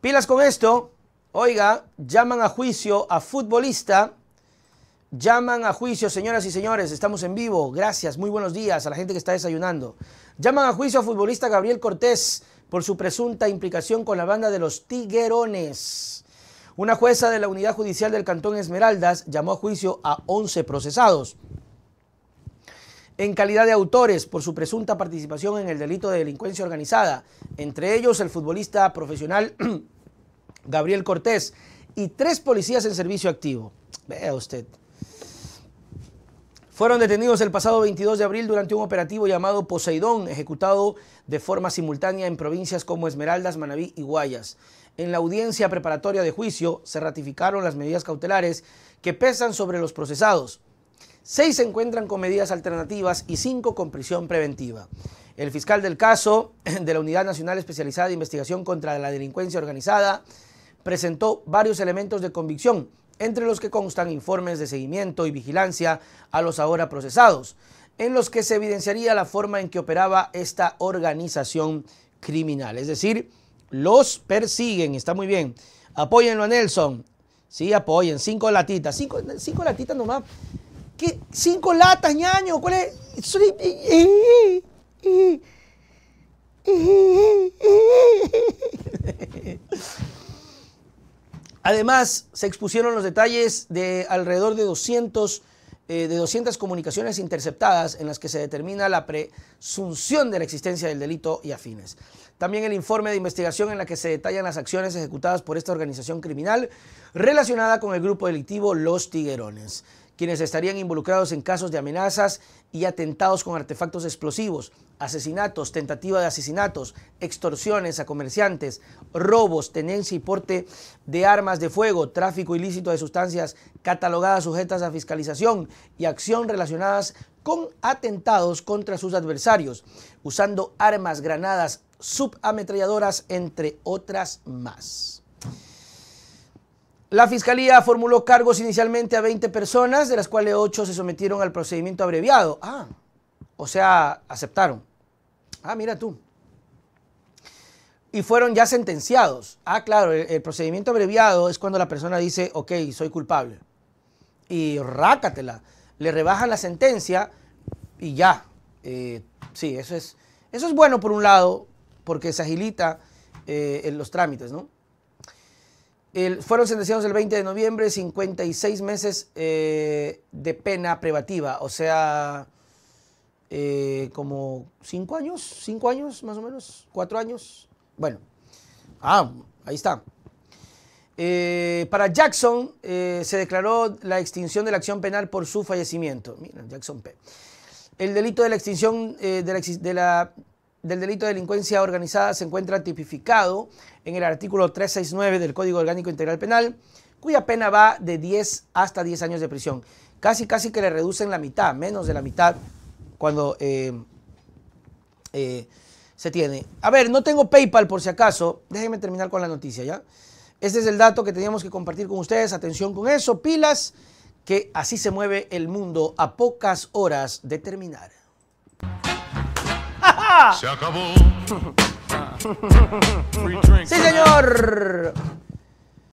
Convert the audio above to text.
Pilas con esto. Oiga, llaman a juicio a futbolista. Llaman a juicio, señoras y señores, estamos en vivo. Gracias, muy buenos días a la gente que está desayunando. Llaman a juicio a futbolista Gabriel Cortés por su presunta implicación con la banda de los Tiguerones. Una jueza de la Unidad Judicial del Cantón Esmeraldas llamó a juicio a 11 procesados en calidad de autores por su presunta participación en el delito de delincuencia organizada, entre ellos el futbolista profesional Gabriel Cortés y tres policías en servicio activo. Vea usted. Fueron detenidos el pasado 22 de abril durante un operativo llamado Poseidón, ejecutado de forma simultánea en provincias como Esmeraldas, Manabí y Guayas. En la audiencia preparatoria de juicio se ratificaron las medidas cautelares que pesan sobre los procesados. Seis se encuentran con medidas alternativas y cinco con prisión preventiva. El fiscal del caso de la Unidad Nacional Especializada de Investigación contra la Delincuencia Organizada presentó varios elementos de convicción, entre los que constan informes de seguimiento y vigilancia a los ahora procesados, en los que se evidenciaría la forma en que operaba esta organización criminal. Es decir, los persiguen, está muy bien. Apóyenlo a Nelson. Sí, apoyen. Cinco latitas. Cinco, cinco latitas nomás. ¿Qué? ¿Cinco latas, ñaño? ¿Cuál es? Además, se expusieron los detalles de alrededor de 200, eh, de 200 comunicaciones interceptadas en las que se determina la presunción de la existencia del delito y afines. También el informe de investigación en la que se detallan las acciones ejecutadas por esta organización criminal relacionada con el grupo delictivo Los Tiguerones quienes estarían involucrados en casos de amenazas y atentados con artefactos explosivos, asesinatos, tentativa de asesinatos, extorsiones a comerciantes, robos, tenencia y porte de armas de fuego, tráfico ilícito de sustancias catalogadas sujetas a fiscalización y acción relacionadas con atentados contra sus adversarios, usando armas, granadas, subametralladoras, entre otras más. La fiscalía formuló cargos inicialmente a 20 personas, de las cuales 8 se sometieron al procedimiento abreviado. Ah, o sea, aceptaron. Ah, mira tú. Y fueron ya sentenciados. Ah, claro, el, procedimiento abreviado es cuando la persona dice, ok, soy culpable. Y rácatela. Le rebajan la sentencia y ya. Eh, sí, eso es, eso es bueno por un lado, porque se agilita eh, en los trámites, ¿no? fueron sentenciados el 20 de noviembre, 56 meses eh, de pena privativa, o sea, eh, como 5 años, 5 años más o menos, 4 años. Bueno, ah, ahí está. Eh, para Jackson se declaró la extinción de la acción penal por su fallecimiento. Mira, Jackson P. El delito de la extinción de la del delito de delincuencia organizada se encuentra tipificado en el artículo 369 del Código Orgánico Integral Penal, cuya pena va de 10 hasta 10 años de prisión. Casi, casi que le reducen la mitad, menos de la mitad, cuando eh, eh, se tiene. A ver, no tengo PayPal por si acaso. Déjenme terminar con la noticia, ¿ya? Este es el dato que teníamos que compartir con ustedes. Atención con eso, pilas, que así se mueve el mundo a pocas horas de terminar. Se acabó. sí, señor.